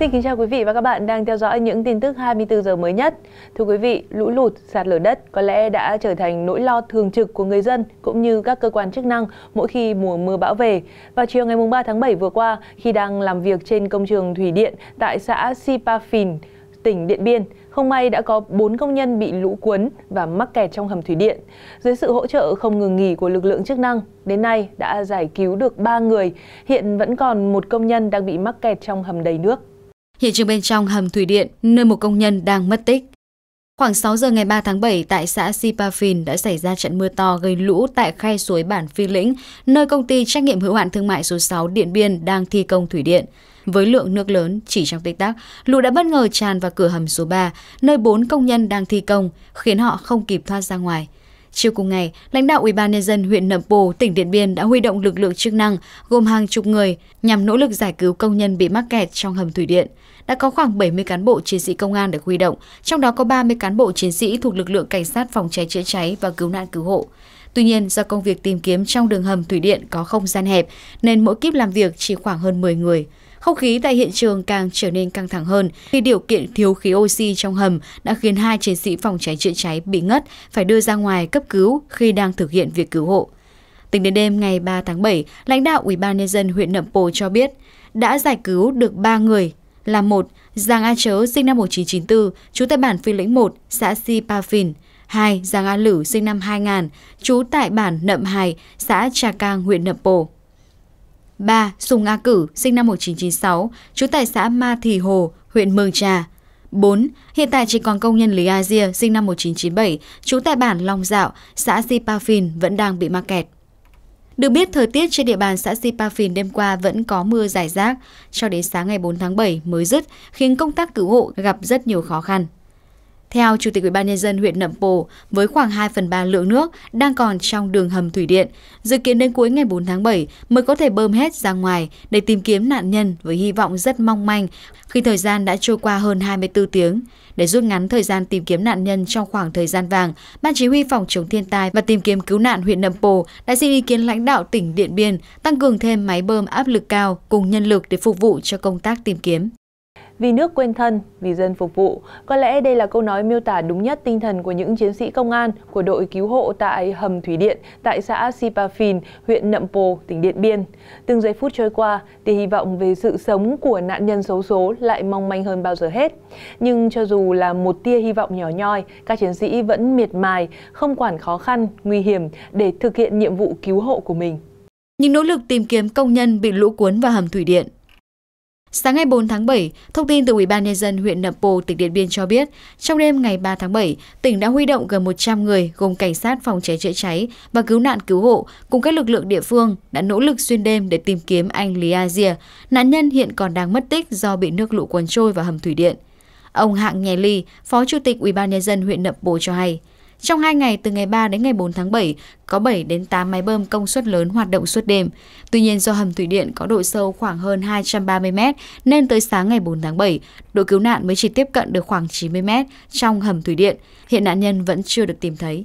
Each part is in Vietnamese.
Xin kính chào quý vị và các bạn đang theo dõi những tin tức 24 giờ mới nhất. Thưa quý vị, lũ lụt, sạt lở đất có lẽ đã trở thành nỗi lo thường trực của người dân cũng như các cơ quan chức năng mỗi khi mùa mưa bão về. Vào chiều ngày 3 tháng 7 vừa qua, khi đang làm việc trên công trường thủy điện tại xã Sipa Phìn, tỉnh Điện Biên, không may đã có 4 công nhân bị lũ cuốn và mắc kẹt trong hầm thủy điện. Dưới sự hỗ trợ không ngừng nghỉ của lực lượng chức năng, đến nay đã giải cứu được 3 người, hiện vẫn còn một công nhân đang bị mắc kẹt trong hầm đầy nước hiện trường bên trong hầm thủy điện, nơi một công nhân đang mất tích. Khoảng 6 giờ ngày 3 tháng 7 tại xã Sipafin đã xảy ra trận mưa to gây lũ tại khe suối bản Phi Lĩnh, nơi công ty trách nhiệm hữu hạn thương mại số 6 Điện Biên đang thi công thủy điện. Với lượng nước lớn, chỉ trong tích tắc, lũ đã bất ngờ tràn vào cửa hầm số 3, nơi 4 công nhân đang thi công, khiến họ không kịp thoát ra ngoài. Chiều cùng ngày, lãnh đạo ubnd huyện Nậm Pồ, tỉnh Điện Biên đã huy động lực lượng chức năng gồm hàng chục người nhằm nỗ lực giải cứu công nhân bị mắc kẹt trong hầm thủy điện. Đã có khoảng 70 cán bộ chiến sĩ công an được huy động, trong đó có 30 cán bộ chiến sĩ thuộc lực lượng cảnh sát phòng cháy chữa cháy và cứu nạn cứu hộ. Tuy nhiên, do công việc tìm kiếm trong đường hầm thủy điện có không gian hẹp, nên mỗi kíp làm việc chỉ khoảng hơn 10 người. Không khí tại hiện trường càng trở nên căng thẳng hơn khi điều kiện thiếu khí oxy trong hầm đã khiến hai chiến sĩ phòng cháy chữa cháy bị ngất phải đưa ra ngoài cấp cứu khi đang thực hiện việc cứu hộ. Tính đến đêm ngày 3 tháng 7, lãnh đạo ủy ban nhân dân huyện Nậm Pồ cho biết đã giải cứu được 3 người là một Giàng A Chớ sinh năm 1994, trú tại bản Phi Lĩnh 1, xã Si Pa Phìn, 2. giàng A Lử sinh năm 2000, trú tại bản Nậm Hài, xã Trà Cang, huyện Nậm Pồ. 3. Sùng A Cử sinh năm 1996, trú tại xã Ma Thì Hồ, huyện Mường Trà. 4. Hiện tại chỉ còn công nhân Lý a dìa sinh năm 1997, trú tại bản Long Dạo, xã Sipafin vẫn đang bị mắc kẹt. Được biết, thời tiết trên địa bàn xã Sipafin đêm qua vẫn có mưa rải rác, cho đến sáng ngày 4 tháng 7 mới dứt, khiến công tác cứu hộ gặp rất nhiều khó khăn. Theo Chủ tịch ubnd huyện Nậm Pồ, với khoảng 2 phần 3 lượng nước đang còn trong đường hầm thủy điện, dự kiến đến cuối ngày 4 tháng 7 mới có thể bơm hết ra ngoài để tìm kiếm nạn nhân với hy vọng rất mong manh khi thời gian đã trôi qua hơn 24 tiếng. Để rút ngắn thời gian tìm kiếm nạn nhân trong khoảng thời gian vàng, Ban Chỉ huy Phòng chống thiên tai và tìm kiếm cứu nạn huyện Nậm Pồ đã xin ý kiến lãnh đạo tỉnh Điện Biên tăng cường thêm máy bơm áp lực cao cùng nhân lực để phục vụ cho công tác tìm kiếm. Vì nước quên thân, vì dân phục vụ. Có lẽ đây là câu nói miêu tả đúng nhất tinh thần của những chiến sĩ công an của đội cứu hộ tại hầm thủy điện tại xã Sipafin, huyện Nậm Pồ, tỉnh Điện Biên. Từng giây phút trôi qua, thì hy vọng về sự sống của nạn nhân xấu số lại mong manh hơn bao giờ hết. Nhưng cho dù là một tia hy vọng nhỏ nhoi, các chiến sĩ vẫn miệt mài, không quản khó khăn, nguy hiểm để thực hiện nhiệm vụ cứu hộ của mình. Những nỗ lực tìm kiếm công nhân bị lũ cuốn vào hầm thủy điện Sáng ngày 4 tháng 7, thông tin từ ủy ban nhân dân huyện Nậm Pồ, tỉnh Điện Biên cho biết, trong đêm ngày 3 tháng 7, tỉnh đã huy động gần 100 người gồm cảnh sát phòng cháy chữa cháy và cứu nạn cứu hộ cùng các lực lượng địa phương đã nỗ lực xuyên đêm để tìm kiếm anh Lý A Dìa, nạn nhân hiện còn đang mất tích do bị nước lũ cuốn trôi vào hầm thủy điện. Ông Hạng Nhè Ly, Phó Chủ tịch ủy ban nhân dân huyện Nậm Pồ cho hay, trong 2 ngày từ ngày 3 đến ngày 4 tháng 7, có 7 đến 8 máy bơm công suất lớn hoạt động suốt đêm. Tuy nhiên do hầm thủy điện có độ sâu khoảng hơn 230 m nên tới sáng ngày 4 tháng 7, đội cứu nạn mới chỉ tiếp cận được khoảng 90 m trong hầm thủy điện. Hiện nạn nhân vẫn chưa được tìm thấy.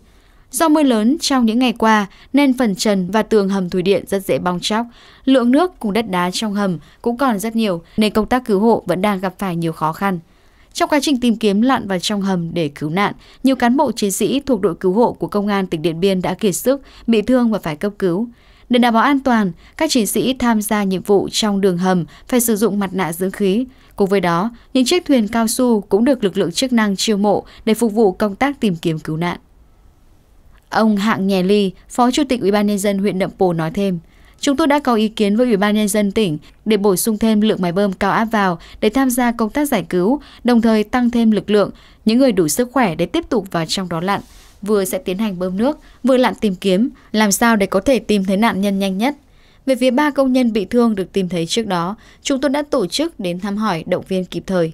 Do mưa lớn trong những ngày qua nên phần trần và tường hầm thủy điện rất dễ bong chóc. Lượng nước cùng đất đá trong hầm cũng còn rất nhiều nên công tác cứu hộ vẫn đang gặp phải nhiều khó khăn. Trong quá trình tìm kiếm lặn vào trong hầm để cứu nạn, nhiều cán bộ chiến sĩ thuộc đội cứu hộ của công an tỉnh Điện Biên đã kiệt sức, bị thương và phải cấp cứu. Để đảm bảo an toàn, các chiến sĩ tham gia nhiệm vụ trong đường hầm phải sử dụng mặt nạ dưỡng khí. Cùng với đó, những chiếc thuyền cao su cũng được lực lượng chức năng chiêu mộ để phục vụ công tác tìm kiếm cứu nạn. Ông Hạng Nhè Ly, Phó Chủ tịch UBND huyện Nậm Pồ nói thêm – Chúng tôi đã có ý kiến với Ủy ban Nhân dân tỉnh để bổ sung thêm lượng máy bơm cao áp vào để tham gia công tác giải cứu, đồng thời tăng thêm lực lượng, những người đủ sức khỏe để tiếp tục vào trong đó lặn. Vừa sẽ tiến hành bơm nước, vừa lặn tìm kiếm, làm sao để có thể tìm thấy nạn nhân nhanh nhất. Về phía ba công nhân bị thương được tìm thấy trước đó, chúng tôi đã tổ chức đến thăm hỏi động viên kịp thời.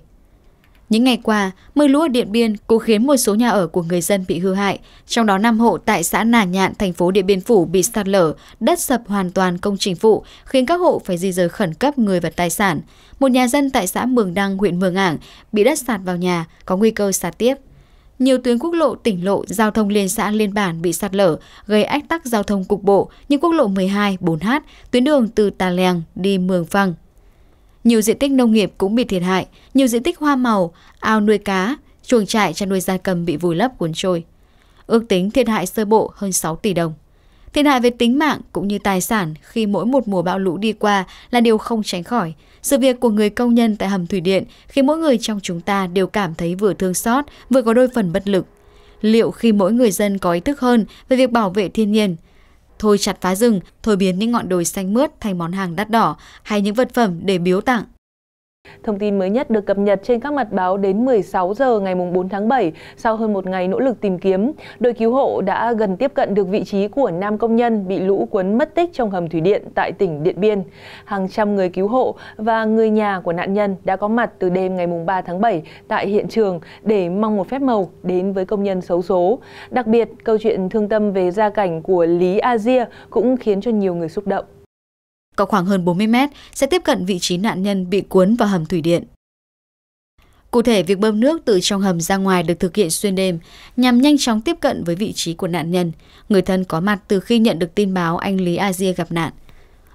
Những ngày qua, mưa lũ ở Điện Biên cũng khiến một số nhà ở của người dân bị hư hại, trong đó năm hộ tại xã Nà Nhạn, thành phố Điện Biên Phủ bị sạt lở, đất sập hoàn toàn công trình phụ, khiến các hộ phải di rời khẩn cấp người và tài sản. Một nhà dân tại xã Mường Đăng, huyện Mường Ảng bị đất sạt vào nhà, có nguy cơ sạt tiếp. Nhiều tuyến quốc lộ, tỉnh lộ, giao thông liên xã liên bản bị sạt lở, gây ách tắc giao thông cục bộ như quốc lộ 12, 4H, tuyến đường từ Tà Lèng đi Mường Phăng, nhiều diện tích nông nghiệp cũng bị thiệt hại, nhiều diện tích hoa màu, ao nuôi cá, chuồng trại chăn nuôi gia cầm bị vùi lấp cuốn trôi. Ước tính thiệt hại sơ bộ hơn 6 tỷ đồng. Thiệt hại về tính mạng cũng như tài sản khi mỗi một mùa bão lũ đi qua là điều không tránh khỏi. Sự việc của người công nhân tại hầm thủy điện khiến mỗi người trong chúng ta đều cảm thấy vừa thương xót, vừa có đôi phần bất lực. Liệu khi mỗi người dân có ý thức hơn về việc bảo vệ thiên nhiên, thôi chặt phá rừng, thôi biến những ngọn đồi xanh mướt thành món hàng đắt đỏ hay những vật phẩm để biếu tặng. Thông tin mới nhất được cập nhật trên các mặt báo đến 16 giờ ngày 4 tháng 7. Sau hơn một ngày nỗ lực tìm kiếm, đội cứu hộ đã gần tiếp cận được vị trí của nam công nhân bị lũ cuốn mất tích trong hầm thủy điện tại tỉnh Điện Biên. Hàng trăm người cứu hộ và người nhà của nạn nhân đã có mặt từ đêm ngày 3 tháng 7 tại hiện trường để mong một phép màu đến với công nhân xấu số. Đặc biệt, câu chuyện thương tâm về gia cảnh của Lý Asia cũng khiến cho nhiều người xúc động. Có khoảng hơn 40 mét sẽ tiếp cận vị trí nạn nhân bị cuốn vào hầm thủy điện. Cụ thể, việc bơm nước từ trong hầm ra ngoài được thực hiện xuyên đêm nhằm nhanh chóng tiếp cận với vị trí của nạn nhân. Người thân có mặt từ khi nhận được tin báo anh Lý A Diê gặp nạn.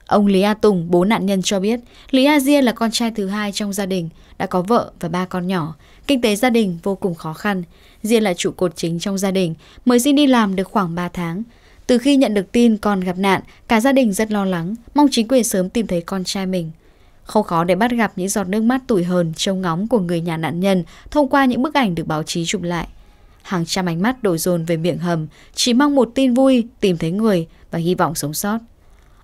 Ông Lý A Tùng, bố nạn nhân cho biết, Lý A Diê là con trai thứ hai trong gia đình, đã có vợ và ba con nhỏ. Kinh tế gia đình vô cùng khó khăn. Diê là trụ cột chính trong gia đình, mới xin đi làm được khoảng 3 tháng. Từ khi nhận được tin con gặp nạn, cả gia đình rất lo lắng, mong chính quyền sớm tìm thấy con trai mình. Không khó để bắt gặp những giọt nước mắt tủi hờn trông ngóng của người nhà nạn nhân thông qua những bức ảnh được báo chí chụp lại. Hàng trăm ánh mắt đổ dồn về miệng hầm, chỉ mong một tin vui, tìm thấy người và hy vọng sống sót.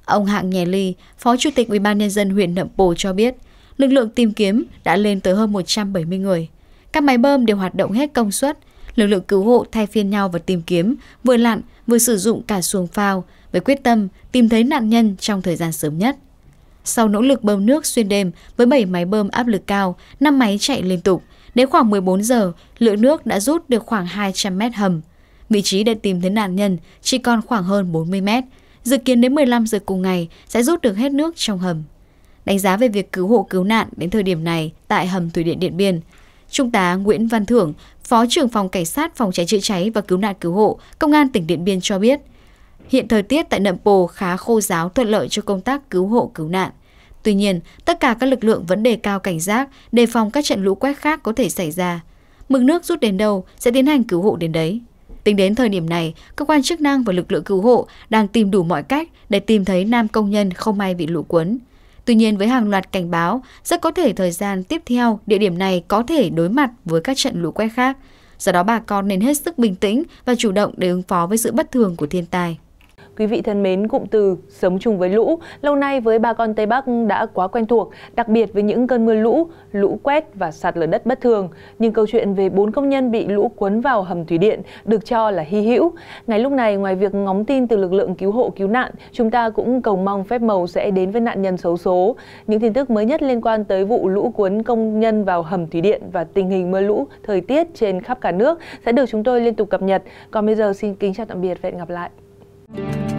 Ông Hạng Nhè Ly, Phó Chủ tịch UBND huyện Nậm Pồ cho biết, lực lượng tìm kiếm đã lên tới hơn 170 người. Các máy bơm đều hoạt động hết công suất, Lực lượng cứu hộ thay phiên nhau và tìm kiếm, vừa lặn vừa sử dụng cả xuồng phao với quyết tâm tìm thấy nạn nhân trong thời gian sớm nhất. Sau nỗ lực bơm nước xuyên đêm với 7 máy bơm áp lực cao, 5 máy chạy liên tục, đến khoảng 14 giờ, lượng nước đã rút được khoảng 200 mét hầm. Vị trí để tìm thấy nạn nhân chỉ còn khoảng hơn 40 mét, dự kiến đến 15 giờ cùng ngày sẽ rút được hết nước trong hầm. Đánh giá về việc cứu hộ cứu nạn đến thời điểm này tại hầm thủy điện Điện Biên, Trung tá Nguyễn Văn Thưởng, Phó trưởng phòng Cảnh sát phòng cháy chữa cháy và cứu nạn cứu hộ, Công an tỉnh Điện Biên cho biết, hiện thời tiết tại Nậm Pồ khá khô giáo thuận lợi cho công tác cứu hộ cứu nạn. Tuy nhiên, tất cả các lực lượng vẫn đề cao cảnh giác, đề phòng các trận lũ quét khác có thể xảy ra. Mực nước rút đến đâu sẽ tiến hành cứu hộ đến đấy. Tính đến thời điểm này, cơ quan chức năng và lực lượng cứu hộ đang tìm đủ mọi cách để tìm thấy nam công nhân không may bị lũ cuốn. Tuy nhiên với hàng loạt cảnh báo, rất có thể thời gian tiếp theo địa điểm này có thể đối mặt với các trận lũ quét khác. Do đó bà con nên hết sức bình tĩnh và chủ động để ứng phó với sự bất thường của thiên tai. Quý vị thân mến, cụm từ sống chung với lũ lâu nay với bà con Tây Bắc đã quá quen thuộc, đặc biệt với những cơn mưa lũ, lũ quét và sạt lở đất bất thường. Nhưng câu chuyện về bốn công nhân bị lũ cuốn vào hầm thủy điện được cho là hy hữu. Ngay lúc này, ngoài việc ngóng tin từ lực lượng cứu hộ cứu nạn, chúng ta cũng cầu mong phép màu sẽ đến với nạn nhân xấu số. Những tin tức mới nhất liên quan tới vụ lũ cuốn công nhân vào hầm thủy điện và tình hình mưa lũ, thời tiết trên khắp cả nước sẽ được chúng tôi liên tục cập nhật. Còn bây giờ xin kính chào tạm biệt và hẹn gặp lại. Thank you.